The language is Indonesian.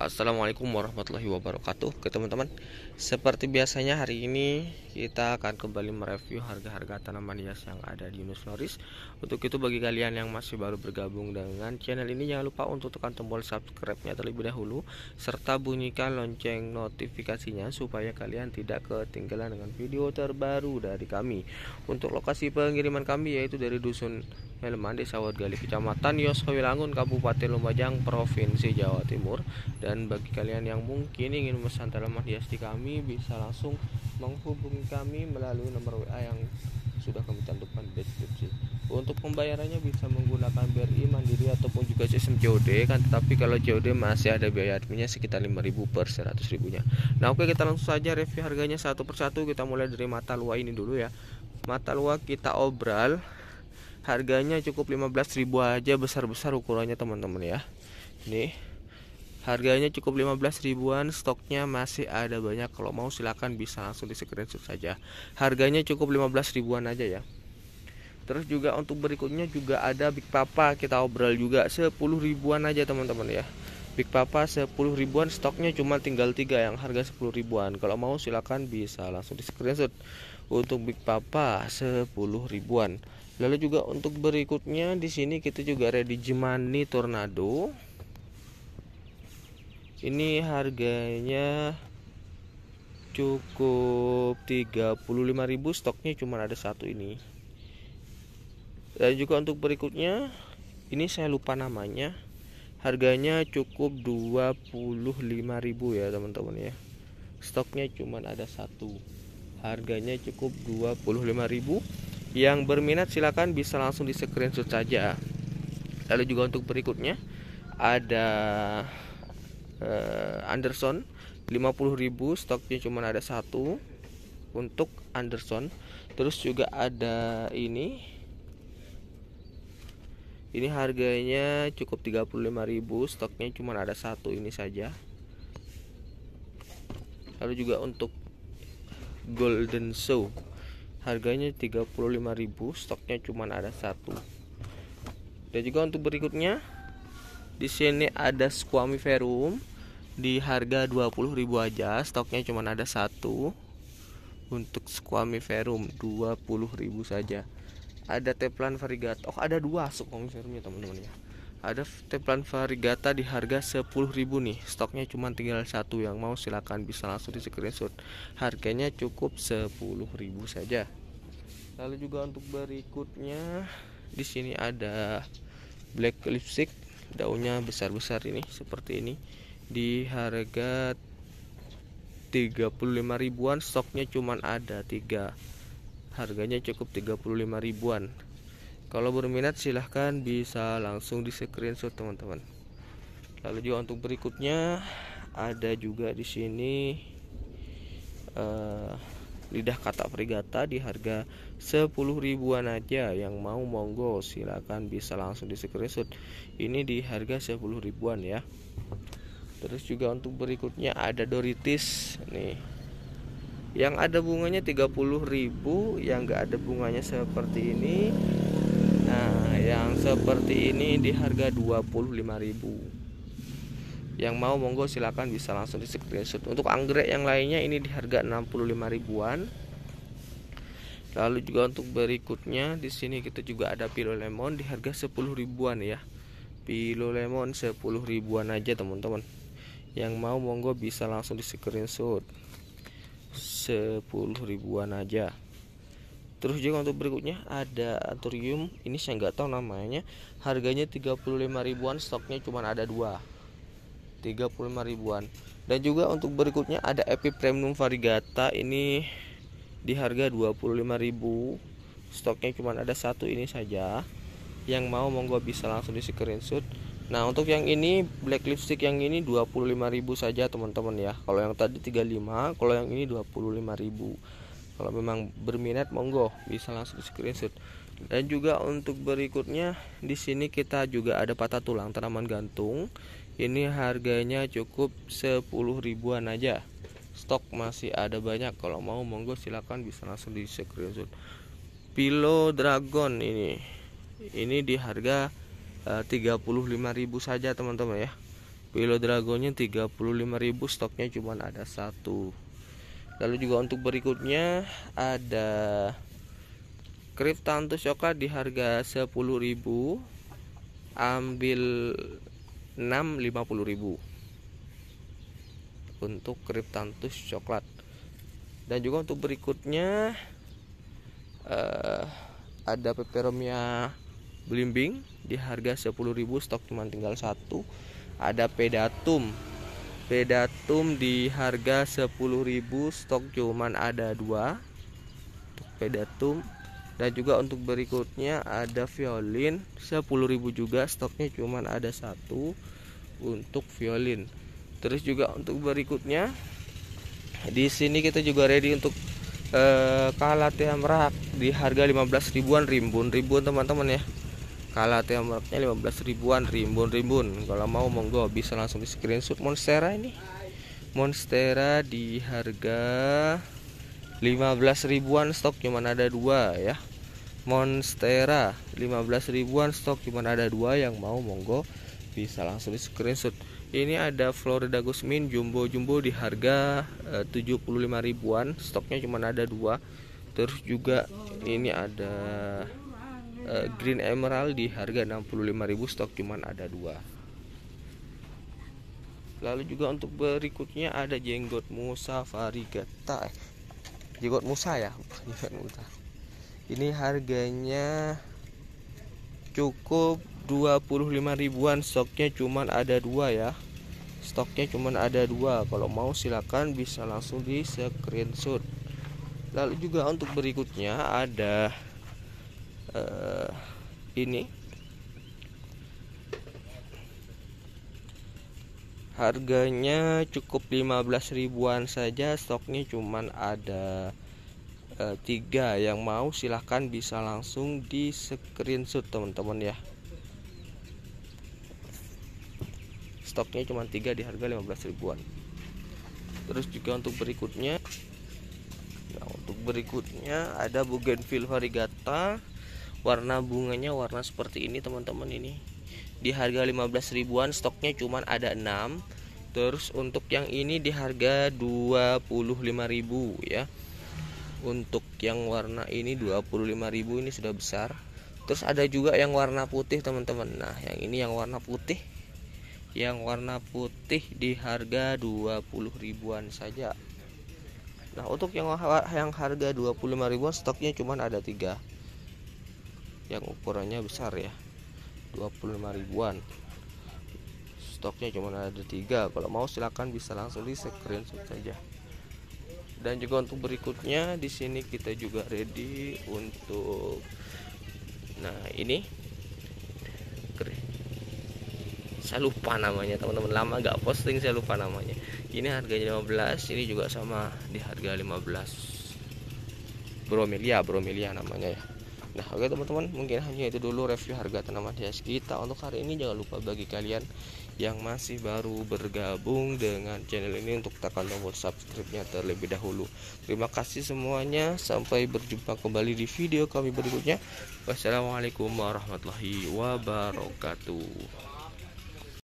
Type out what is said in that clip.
Assalamualaikum warahmatullahi wabarakatuh Oke teman-teman Seperti biasanya hari ini kita akan kembali mereview harga-harga tanaman hias yang ada di Yunus Noris Untuk itu bagi kalian yang masih baru bergabung dengan channel ini Jangan lupa untuk tekan tombol subscribe-nya terlebih dahulu Serta bunyikan lonceng notifikasinya supaya kalian tidak ketinggalan dengan video terbaru dari kami Untuk lokasi pengiriman kami yaitu dari Dusun Helman, Sawat Gali Kecamatan Yosowilangun, Kabupaten Lumajang, Provinsi Jawa Timur. Dan bagi kalian yang mungkin ingin memesan tanaman hias di kami, bisa langsung menghubungi kami melalui nomor WA yang sudah kami cantumkan di deskripsi. Untuk pembayarannya bisa menggunakan BRI Mandiri ataupun juga sistem COD kan Tapi kalau COD masih ada biaya adminnya sekitar 5000 per 100 ribunya. Nah, oke kita langsung saja review harganya satu persatu kita mulai dari mata luar ini dulu ya. Mata luar kita obral harganya cukup 15.000 aja besar-besar ukurannya teman-teman ya Ini harganya cukup 15 ribuan stoknya masih ada banyak kalau mau silahkan bisa langsung di screenshot saja harganya cukup 15 ribuan aja ya terus juga untuk berikutnya juga ada Big Papa kita obrol juga 10 ribuan aja teman-teman ya Big Papa 10 ribuan stoknya cuma tinggal 3 yang harga 10 ribuan kalau mau silahkan bisa langsung di screenshot untuk Big Papa 10 ribuan lalu juga untuk berikutnya di sini kita juga ready jemani tornado ini harganya cukup 35.000 stoknya cuma ada satu ini dan juga untuk berikutnya ini saya lupa namanya harganya cukup 25.000 ya teman-teman ya stoknya cuma ada satu harganya cukup 25.000 yang berminat silahkan bisa langsung di screenshot saja. Lalu juga untuk berikutnya ada uh, Anderson 50.000 stoknya cuma ada satu untuk Anderson. Terus juga ada ini ini harganya cukup 35.000 stoknya cuma ada satu ini saja lalu juga untuk golden show harganya 35.000 stoknya cuma ada satu dan juga untuk berikutnya di sini ada Squamiferum di harga 20.000 aja stoknya cuma ada satu untuk Squami Verum 20.000 saja ada Teplan Varigat oh ada dua Squami Verumnya teman-teman ya ada teplan varigata di harga 10.000 nih stoknya cuma tinggal satu yang mau silahkan bisa langsung di screenshot harganya cukup 10.000 saja lalu juga untuk berikutnya di sini ada black lipstick daunnya besar-besar ini seperti ini di harga 35 ribuan stoknya cuma ada tiga harganya cukup 35 ribuan kalau berminat silahkan bisa langsung di screenshot teman-teman lalu juga untuk berikutnya ada juga di sini uh, lidah kata frigata di harga 10 ribuan aja yang mau monggo silahkan bisa langsung di screenshot ini di harga 10 ribuan ya terus juga untuk berikutnya ada doritis nih yang ada bunganya 30.000 yang enggak ada bunganya seperti ini Nah, yang seperti ini di harga 25.000. Yang mau monggo silahkan bisa langsung di screenshot. Untuk anggrek yang lainnya ini di harga 65 ribuan. Lalu juga untuk berikutnya di sini kita juga ada pilo lemon di harga 10 ribuan ya. Pilo lemon 10 ribuan aja teman-teman. Yang mau monggo bisa langsung di screenshot. 10 ribuan aja. Terus juga untuk berikutnya ada Anturium, ini saya nggak tahu namanya. Harganya 35 ribuan, stoknya cuma ada dua. 35 ribuan. Dan juga untuk berikutnya ada Epi Premium Varigata, ini di harga 25 ribu. Stoknya cuma ada satu ini saja. Yang mau monggo bisa langsung di screenshot. Nah, untuk yang ini black lipstick yang ini 25 ribu saja teman-teman ya. Kalau yang tadi 35, kalau yang ini 25 ribu kalau memang berminat monggo bisa langsung di screenshot dan juga untuk berikutnya di sini kita juga ada patah tulang tanaman gantung ini harganya cukup 10 ribuan aja stok masih ada banyak kalau mau monggo silahkan bisa langsung di screenshot Pilo Dragon ini ini di harga eh, uh, 35.000 saja teman-teman ya Pilo Dragonnya 35.000 stoknya cuma ada satu lalu juga untuk berikutnya ada Cryptanthus Yoka di harga 10.000 ambil 650.000 untuk Cryptanthus coklat dan juga untuk berikutnya uh, ada peperomia blimbing di harga 10.000 stok cuma tinggal satu ada pedatum Pedatum di harga 10.000 stok cuman ada dua untuk pedatum dan juga untuk berikutnya ada violin 10.000 juga stoknya cuman ada satu untuk violin terus juga untuk berikutnya di sini kita juga ready untuk eh, yang merak di harga 15 ribuan rimbun ribuan teman-teman ya kalau tuh mereknya 15 ribuan rimbun rimbun kalau mau monggo bisa langsung di screenshot monstera ini monstera di harga 15 ribuan stok cuman ada dua ya monstera 15 ribuan stok cuman ada dua yang mau monggo bisa langsung di screenshot ini ada Florida Gusmin jumbo jumbo di harga e, eh, 75 ribuan stoknya cuma ada dua terus juga ini ada Eh, Green Emerald di harga 65.000 stok cuman ada dua lalu juga untuk berikutnya ada jenggot Musa varigata jenggot Musa ya ini harganya cukup 25 ribuan stoknya cuman ada dua ya stoknya cuman ada dua kalau mau silahkan bisa langsung di screenshot lalu juga untuk berikutnya ada uh, ini harganya cukup 15 ribuan saja stoknya cuman ada eh, tiga yang mau silahkan bisa langsung di screenshot teman-teman ya stoknya cuma tiga di harga 15 ribuan terus juga untuk berikutnya nah untuk berikutnya ada Bougainville Variegata warna bunganya warna seperti ini teman-teman ini di harga 15 ribuan stoknya cuma ada 6 terus untuk yang ini di harga 25 ribu ya untuk yang warna ini 25 ribu ini sudah besar terus ada juga yang warna putih teman-teman nah yang ini yang warna putih yang warna putih di harga 20 ribuan saja nah untuk yang yang harga 25 ribuan stoknya cuma ada tiga yang ukurannya besar ya 25 ribuan stoknya cuma ada tiga kalau mau silahkan bisa langsung di screenshot saja dan juga untuk berikutnya di sini kita juga ready untuk nah ini saya lupa namanya teman-teman lama gak posting saya lupa namanya ini harganya 15 ini juga sama di harga 15 Bromelia Bromelia namanya ya Nah oke teman-teman mungkin hanya itu dulu review harga tanaman hias kita untuk hari ini jangan lupa bagi kalian yang masih baru bergabung dengan channel ini untuk tekan tombol subscribe-nya terlebih dahulu. Terima kasih semuanya sampai berjumpa kembali di video kami berikutnya. Wassalamualaikum warahmatullahi wabarakatuh.